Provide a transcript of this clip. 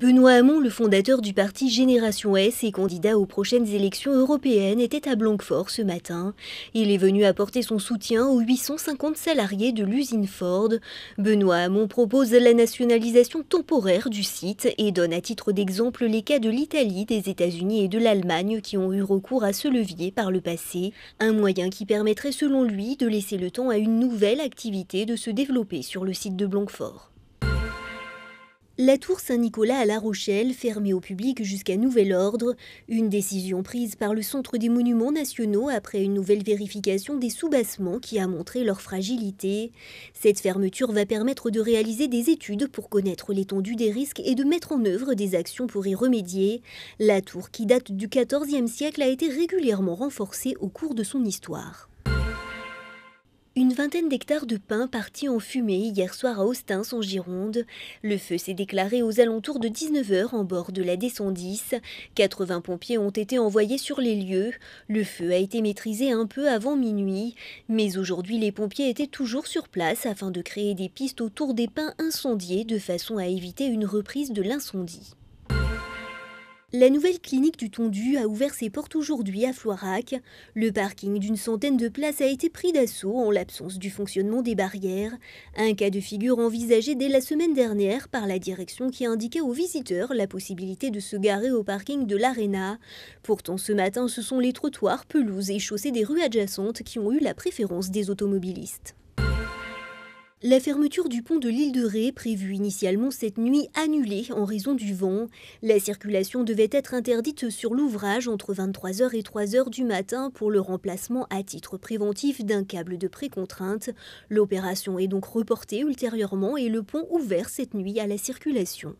Benoît Hamon, le fondateur du parti Génération S et candidat aux prochaines élections européennes, était à Blanquefort ce matin. Il est venu apporter son soutien aux 850 salariés de l'usine Ford. Benoît Hamon propose la nationalisation temporaire du site et donne à titre d'exemple les cas de l'Italie, des États-Unis et de l'Allemagne qui ont eu recours à ce levier par le passé. Un moyen qui permettrait selon lui de laisser le temps à une nouvelle activité de se développer sur le site de Blanquefort. La tour Saint-Nicolas à La Rochelle, fermée au public jusqu'à nouvel ordre, une décision prise par le Centre des Monuments Nationaux après une nouvelle vérification des soubassements qui a montré leur fragilité. Cette fermeture va permettre de réaliser des études pour connaître l'étendue des risques et de mettre en œuvre des actions pour y remédier. La tour, qui date du XIVe siècle, a été régulièrement renforcée au cours de son histoire. Une vingtaine d'hectares de pins partis en fumée hier soir à Austin, en Gironde. Le feu s'est déclaré aux alentours de 19h en bord de la d 80 pompiers ont été envoyés sur les lieux. Le feu a été maîtrisé un peu avant minuit. Mais aujourd'hui, les pompiers étaient toujours sur place afin de créer des pistes autour des pins incendiés de façon à éviter une reprise de l'incendie. La nouvelle clinique du Tondu a ouvert ses portes aujourd'hui à Floirac. Le parking d'une centaine de places a été pris d'assaut en l'absence du fonctionnement des barrières. Un cas de figure envisagé dès la semaine dernière par la direction qui indiquait aux visiteurs la possibilité de se garer au parking de l'Arena. Pourtant, ce matin, ce sont les trottoirs, pelouses et chaussées des rues adjacentes qui ont eu la préférence des automobilistes. La fermeture du pont de l'île de Ré, prévue initialement cette nuit, annulée en raison du vent. La circulation devait être interdite sur l'ouvrage entre 23h et 3h du matin pour le remplacement à titre préventif d'un câble de précontrainte. L'opération est donc reportée ultérieurement et le pont ouvert cette nuit à la circulation.